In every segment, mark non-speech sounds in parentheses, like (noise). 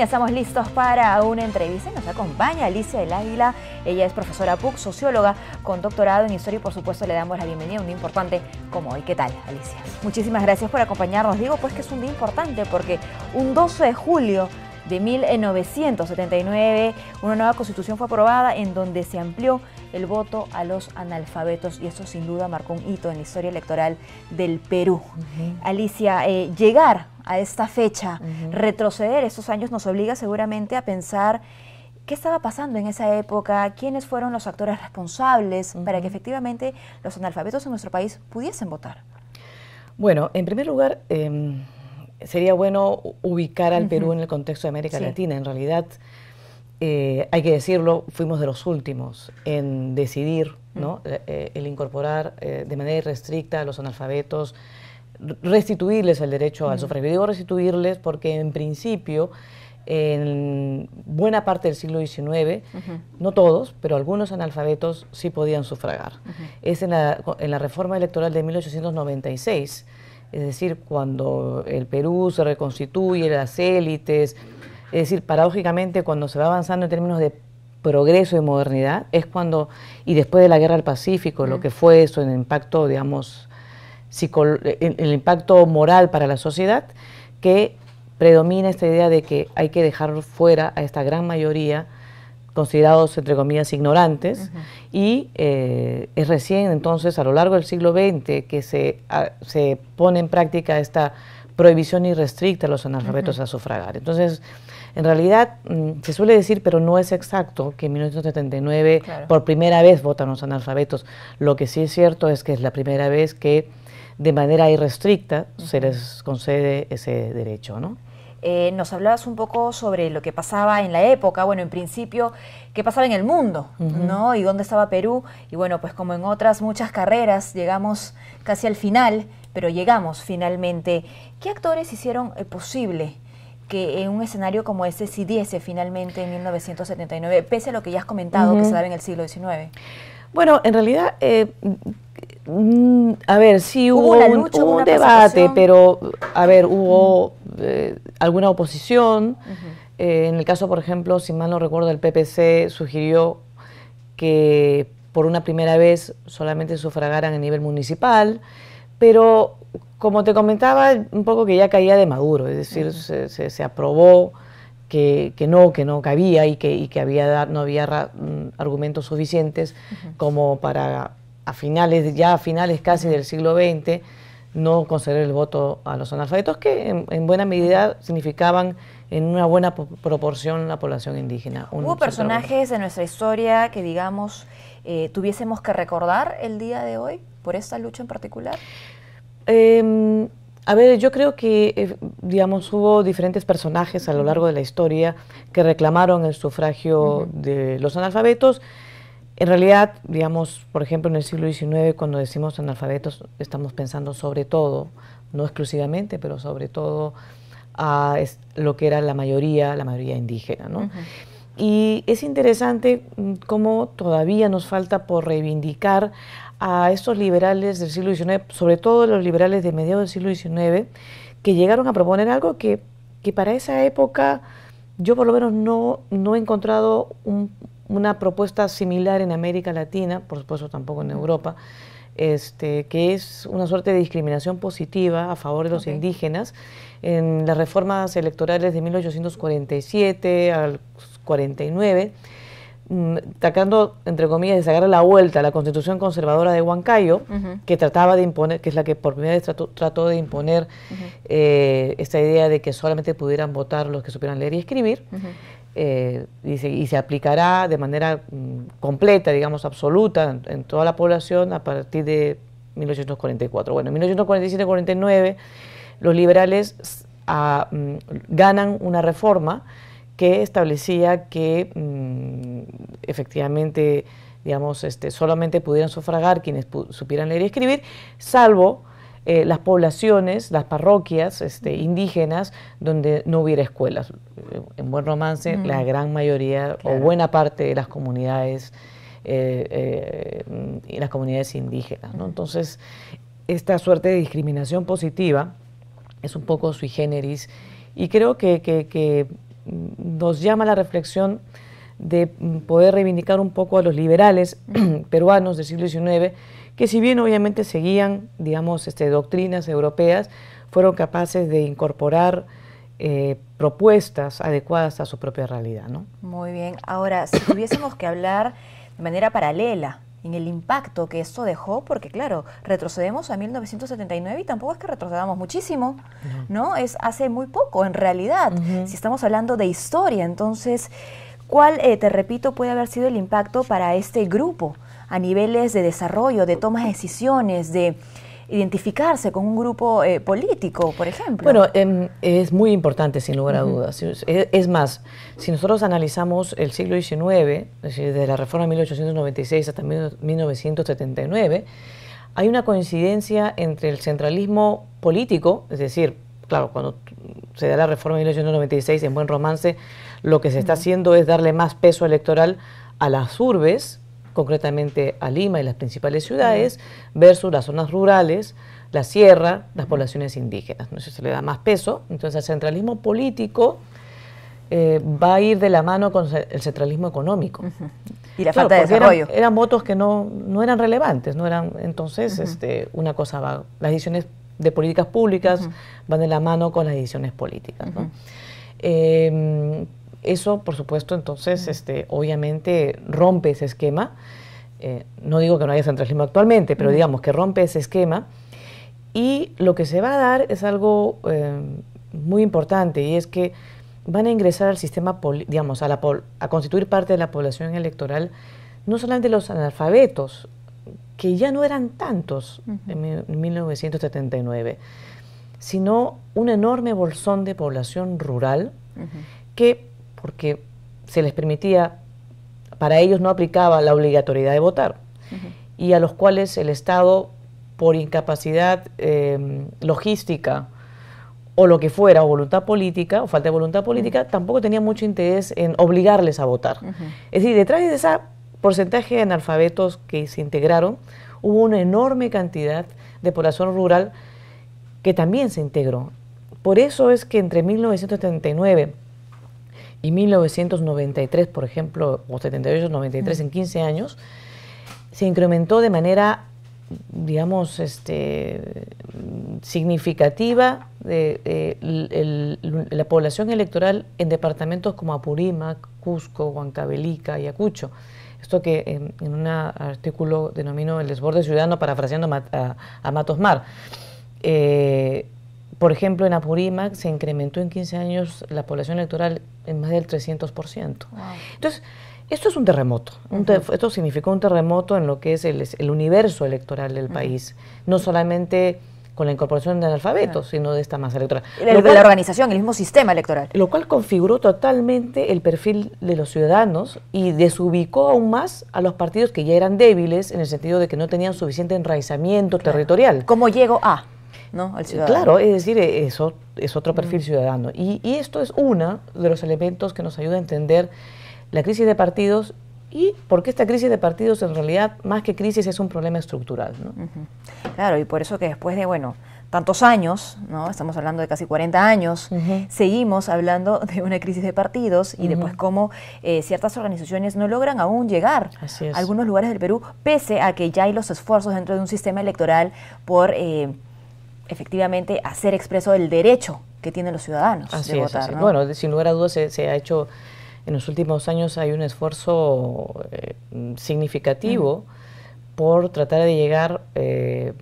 estamos listos para una entrevista nos acompaña Alicia del Águila. Ella es profesora PUC, socióloga con doctorado en historia y por supuesto le damos la bienvenida a un día importante como hoy. ¿Qué tal, Alicia? Muchísimas gracias por acompañarnos. Digo pues que es un día importante porque un 12 de julio de 1979 una nueva constitución fue aprobada en donde se amplió el voto a los analfabetos y eso sin duda marcó un hito en la historia electoral del Perú. Alicia, eh, llegar a esta fecha, retroceder esos años nos obliga seguramente a pensar ¿Qué estaba pasando en esa época? ¿Quiénes fueron los actores responsables para que efectivamente los analfabetos en nuestro país pudiesen votar? Bueno, en primer lugar, em, sería bueno ubicar al Perú en el contexto de América Latina. En realidad, eh, hay que decirlo, fuimos de los últimos en decidir mm. eh, eh, el incorporar de manera irrestricta a los analfabetos, restituirles el derecho al mm. sufragio. Digo restituirles porque en principio, en buena parte del siglo XIX, no todos, pero algunos analfabetos sí podían sufragar. Es en la, en la reforma electoral de 1896, es decir, cuando el Perú se reconstituye, las élites es decir, paradójicamente, cuando se va avanzando en términos de progreso y modernidad, es cuando, y después de la guerra del Pacífico, lo que fue eso, el impacto, digamos, el impacto moral para la sociedad, que predomina esta idea de que hay que dejar fuera a esta gran mayoría considerados, entre comillas, ignorantes, y eh, es recién entonces, a lo largo del siglo XX, que se, se pone en práctica esta prohibición irrestricta a los analfabetos a sufragar. Entonces, en realidad, mm, se suele decir, pero no es exacto, que en 1979 por primera vez votan los analfabetos. Lo que sí es cierto es que es la primera vez que de manera irrestricta se les concede ese derecho, ¿no? Eh, nos hablabas un poco sobre lo que pasaba en la época, bueno, en principio, qué pasaba en el mundo, ¿no? Y dónde estaba Perú. Y bueno, pues como en otras muchas carreras, llegamos casi al final, pero llegamos finalmente. ¿Qué actores hicieron eh, posible que en un escenario como ese si diese finalmente en 1979, pese a lo que ya has comentado que se daba en el siglo XIX? Bueno, en realidad, eh, mm, a ver, sí hubo, un, debate, pero, a ver, hubo eh, alguna oposición. Eh, en el caso, por ejemplo, si mal no recuerdo, el PPC sugirió que por una primera vez solamente sufragaran a nivel municipal, pero como te comentaba, un poco que ya caía de maduro, es decir, se, aprobó que, no, que no cabía y que, que no había mm, argumentos suficientes como para a finales, ya a finales casi del siglo XX, no conceder el voto a los analfabetos, que en, buena medida significaban en una buena proporción la población indígena. ¿Hubo personajes de nuestra historia que, digamos, eh, tuviésemos que recordar el día de hoy por esta lucha en particular? Em, a ver, yo creo que, eh, digamos, hubo diferentes personajes a lo largo de la historia que reclamaron el sufragio de los analfabetos. En realidad, digamos, por ejemplo, en el siglo XIX, cuando decimos analfabetos, estamos pensando sobre todo, no exclusivamente, pero sobre todo a lo que era la mayoría, la mayoría indígena, Y es interesante mm, cómo todavía nos falta por reivindicar a estos liberales del siglo XIX, sobre todo los liberales de mediados del siglo XIX, que llegaron a proponer algo que, para esa época yo por lo menos no, no he encontrado una propuesta similar en América Latina, por supuesto tampoco en Europa, este, que es una suerte de discriminación positiva a favor de los indígenas. En las reformas electorales de 1847 al 49, Mm, tratando, entre comillas, de sacar la vuelta a la constitución conservadora de Huancayo, que trataba de imponer, que es la que por primera vez trató, de imponer eh, esta idea de que solamente pudieran votar los que supieran leer y escribir, eh, y, se, aplicará de manera mm, completa, digamos, absoluta en, toda la población a partir de 1944. Bueno, en 1947-49 los liberales ah, mm, ganan una reforma que establecía que mm, efectivamente, digamos, este, solamente pudieran sufragar quienes supieran leer y escribir, salvo eh, las poblaciones, las parroquias este, indígenas donde no hubiera escuelas. En buen romance, la gran mayoría o buena parte de las comunidades, eh, eh, y las comunidades indígenas. Entonces, esta suerte de discriminación positiva es un poco sui generis y creo que nos llama la reflexión de mm, poder reivindicar un poco a los liberales (clears throat) peruanos del siglo XIX, que si bien obviamente seguían, digamos, este, doctrinas europeas, fueron capaces de incorporar eh, propuestas adecuadas a su propia realidad. ¿no? Muy bien, ahora, si tuviésemos que hablar de manera paralela en el impacto que esto dejó, porque claro, retrocedemos a 1979 y tampoco es que retrocedamos muchísimo, ¿no? Es hace muy poco, en realidad, si estamos hablando de historia. Entonces, ¿cuál, eh, te repito, puede haber sido el impacto para este grupo a niveles de desarrollo, de tomas de decisiones, de identificarse con un grupo eh, político, por ejemplo. Bueno, em, es muy importante, sin lugar a dudas. es, más, si nosotros analizamos el siglo XIX, es decir, desde la reforma de 1896 hasta 1979, hay una coincidencia entre el centralismo político, es decir, claro, cuando se da la reforma de 1896 en buen romance, lo que se está haciendo es darle más peso electoral a las urbes, concretamente a Lima y las principales ciudades, versus las zonas rurales, la sierra, las poblaciones indígenas. Entonces se le da más peso. Entonces el centralismo político eh, va a ir de la mano con el centralismo económico. Y la falta de desarrollo. Eran, votos que no, eran relevantes, no eran, entonces, este, una cosa va, las decisiones de políticas públicas van de la mano con las decisiones políticas. Eso, por supuesto, entonces, este, obviamente rompe ese esquema. Eh, no digo que no haya centralismo actualmente, pero digamos que rompe ese esquema. Y lo que se va a dar es algo eh, muy importante y es que van a ingresar al sistema, digamos, a, la a constituir parte de la población electoral no solamente los analfabetos, que ya no eran tantos en, 1979, sino un enorme bolsón de población rural que porque se les permitía, para ellos no aplicaba la obligatoriedad de votar, y a los cuales el Estado, por incapacidad eh, logística o lo que fuera, o voluntad política, o falta de voluntad política, tampoco tenía mucho interés en obligarles a votar. Es decir, detrás de ese porcentaje de analfabetos que se integraron, hubo una enorme cantidad de población rural que también se integró. Por eso es que entre 1979 y 1993, por ejemplo, o 78, 93, en 15 mm. años, se incrementó de manera, digamos, este, significativa eh, la población electoral en departamentos como Apurímac, Cusco, Huancabelica, Ayacucho. Esto que en, un artículo denomino el desborde ciudadano, parafraseando a, Matos Mar. Eh, por ejemplo, en Apurímac se incrementó en 15 años la población electoral en más del 300%. Entonces, esto es un terremoto. esto significó un terremoto en lo que es el, universo electoral del país. No solamente con la incorporación de analfabetos, sino de esta masa electoral. El, cual, la organización, el mismo sistema electoral. Lo cual configuró totalmente el perfil de los ciudadanos y desubicó aún más a los partidos que ya eran débiles en el sentido de que no tenían suficiente enraizamiento territorial. ¿Cómo llegó a? Eh, claro, es decir, eh, eso es otro perfil mm. ciudadano. Y, esto es uno de los elementos que nos ayuda a entender la crisis de partidos y por qué esta crisis de partidos en realidad, más que crisis, es un problema estructural. Claro, y por eso que después de, bueno, tantos años, ¿no? estamos hablando de casi 40 años, seguimos hablando (laughs) de una crisis de partidos y después cómo eh, ciertas organizaciones no logran aún llegar a algunos lugares del Perú, pese a que ya hay los esfuerzos dentro de un sistema electoral por efectivamente hacer expreso el derecho que tienen los ciudadanos de votar. Bueno, sin lugar a dudas se, ha hecho, en los últimos años hay un esfuerzo eh, significativo. por tratar de llegar eh,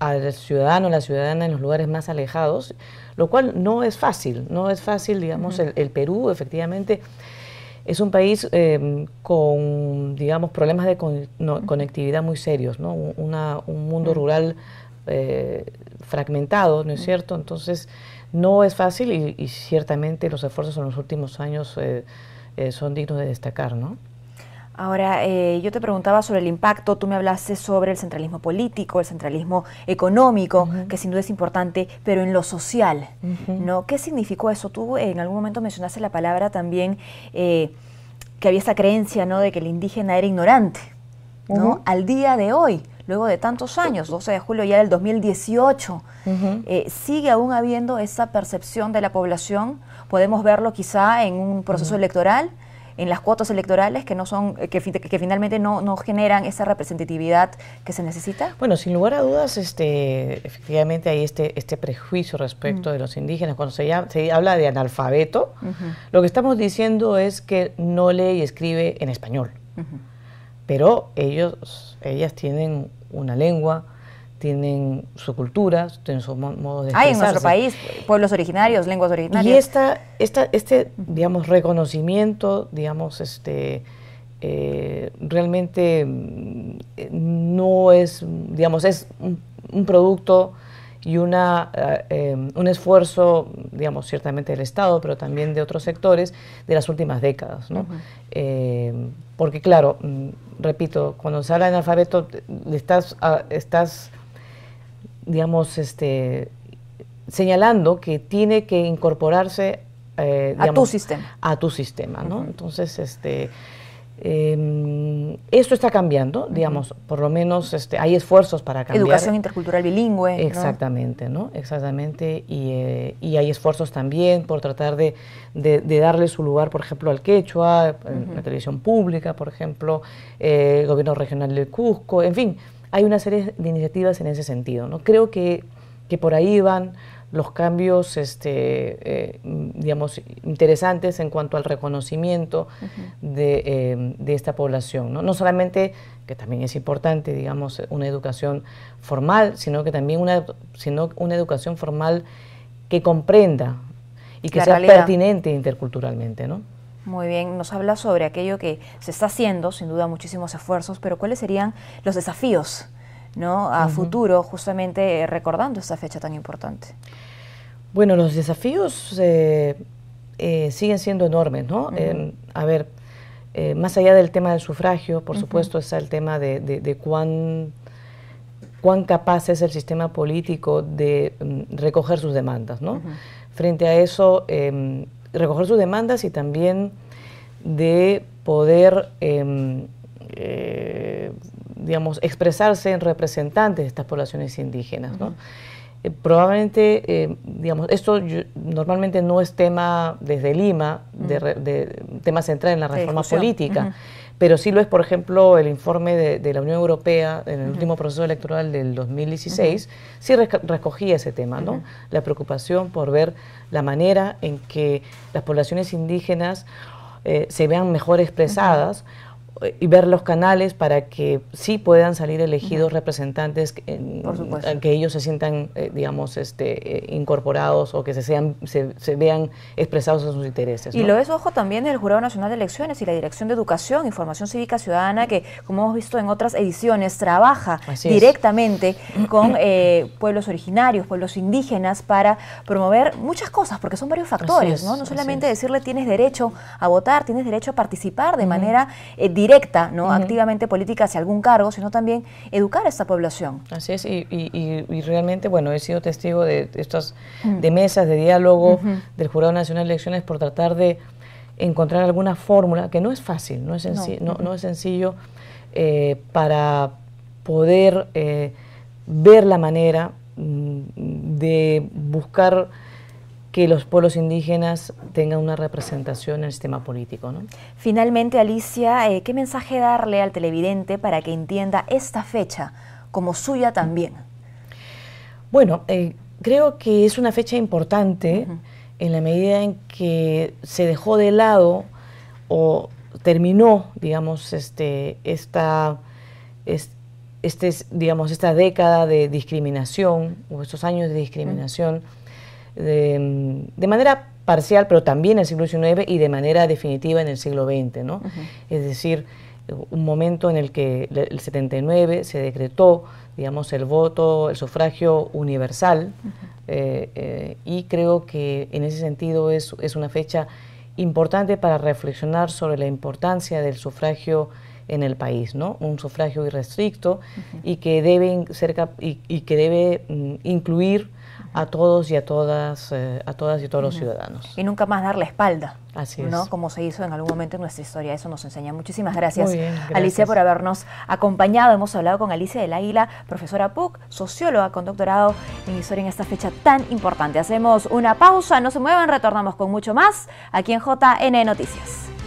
al ciudadano, la ciudadana en los lugares más alejados, lo cual no es fácil, no es fácil, digamos, el, Perú efectivamente es un país eh, con, digamos, problemas de conectividad muy serios, ¿no? un mundo rural eh, fragmentado, ¿no es cierto? Entonces, no es fácil y, ciertamente los esfuerzos en los últimos años eh, eh, son dignos de destacar, ¿no? Ahora, yo te preguntaba sobre el impacto, tú me hablaste sobre el centralismo político, el centralismo económico, que sin duda es importante, pero en lo social, ¿no? ¿Qué significó eso? Tú en algún momento mencionaste la palabra también que había esa creencia, ¿no?, de que el indígena era ignorante, ¿no? Al día de hoy, luego de tantos años, 12 de julio ya del 2018, eh, sigue aún habiendo esa percepción de la población. Podemos verlo quizá en un proceso electoral, en las cuotas electorales que no son eh, que, finalmente no, generan esa representatividad que se necesita? Bueno, sin lugar a dudas, este, efectivamente hay este, este prejuicio respecto de los indígenas. Cuando se, se habla de analfabeto, lo que estamos diciendo es que no lee y escribe en español. Pero ellos, ellas tienen una lengua, tienen su cultura, tienen su modo de expresarse. Hay en nuestro país pueblos originarios, lenguas originarias. Y esta, esta, este, digamos, reconocimiento, digamos, este, eh, realmente mm, no es, digamos, es un, producto y una, eh, em, un esfuerzo, digamos, ciertamente del Estado, pero también de otros sectores de las últimas décadas, ¿no? Eh, porque, claro, mm, repito, cuando se habla de analfabeto, estás, ah, estás digamos, este, señalando que tiene que incorporarse eh, a tu sistema. A tu sistema, ¿no? Entonces, este, eh, esto está cambiando, digamos, por lo menos este, hay esfuerzos para cambiar. Educación intercultural bilingüe. Exactamente, ¿no? Exactamente, eh, y, hay esfuerzos también por tratar de, darle su lugar, por ejemplo, al quechua, en la televisión pública, por ejemplo, el eh, gobierno regional del Cusco, en fin, hay una serie de iniciativas en ese sentido, ¿no? Creo que, que por ahí van los cambios, este, eh, digamos, interesantes en cuanto al reconocimiento de, eh, de, esta población. ¿no? solamente, que también es importante, digamos, una educación formal, sino que también una, sino una educación formal que comprenda y que sea pertinente interculturalmente, ¿no? Muy bien, nos habla sobre aquello que se está haciendo, sin duda muchísimos esfuerzos, pero ¿cuáles serían los desafíos a futuro, justamente eh, recordando esta fecha tan importante? Bueno, los desafíos eh, eh, siguen siendo enormes, ¿no? Em, a ver, más allá del tema del sufragio, por supuesto, está el tema de, cuán, cuán, capaz es el sistema político de mm, recoger sus demandas, ¿no? Frente a eso, em, recoger sus demandas y también de poder em, digamos, expresarse en representantes de estas poblaciones indígenas. ¿no? Eh, probablemente, eh, digamos, esto normalmente no es tema desde Lima, de, tema central en la reforma política, pero sí lo es, por ejemplo, el informe de, la Unión Europea en el último proceso electoral del 2016, sí recogía ese tema, ¿no? La preocupación por ver la manera en que las poblaciones indígenas eh, se vean mejor expresadas y ver los canales para que sí puedan salir elegidos representantes que ellos se sientan, eh, digamos, este, eh, incorporados o que se, sean, se, vean expresados en sus intereses. Y lo es, ojo, también el Jurado Nacional de Elecciones y la Dirección de Educación y Formación Cívica Ciudadana, que, como hemos visto en otras ediciones, trabaja directamente (clears throat) con eh, pueblos originarios, pueblos indígenas, para promover muchas cosas, porque son varios factores, ¿no? No solamente decirle tienes derecho a votar, tienes derecho a participar de manera directa directa, ¿no? activamente política hacia algún cargo, sino también educar a esta población. Así es, y, realmente, bueno, he sido testigo de estas, mm. de mesas de diálogo del Jurado Nacional de Elecciones por tratar de encontrar alguna fórmula, que no es fácil, no es, sencillo, eh, para poder eh, ver la manera mm, de buscar que los pueblos indígenas tengan una representación en el sistema político. Finalmente, Alicia, eh, ¿qué mensaje darle al televidente para que entienda esta fecha como suya también? Bueno, eh, creo que es una fecha importante en la medida en que se dejó de lado o terminó, digamos, este, esta, este, digamos, esta década de discriminación o estos años de discriminación de, manera parcial, pero también en el siglo XIX y de manera definitiva en el siglo XX. ¿no? Es decir, un momento en el que el 79 se decretó, digamos, el voto, el sufragio universal, eh, eh, y creo que en ese sentido es, una fecha importante para reflexionar sobre la importancia del sufragio en el país, ¿no? Un sufragio irrestricto y que debe, ser y, que debe incluir a todos y a todas, eh, a todas y todos los ciudadanos. Y nunca más dar la espalda. Así Como se hizo en algún momento en nuestra historia. Eso nos enseña. Muchísimas gracias, gracias, Alicia, por habernos acompañado. Hemos hablado con Alicia del Águila, profesora PUC, socióloga con doctorado en historia en esta fecha tan importante. Hacemos una pausa, no se muevan, retornamos con mucho más aquí en JN Noticias.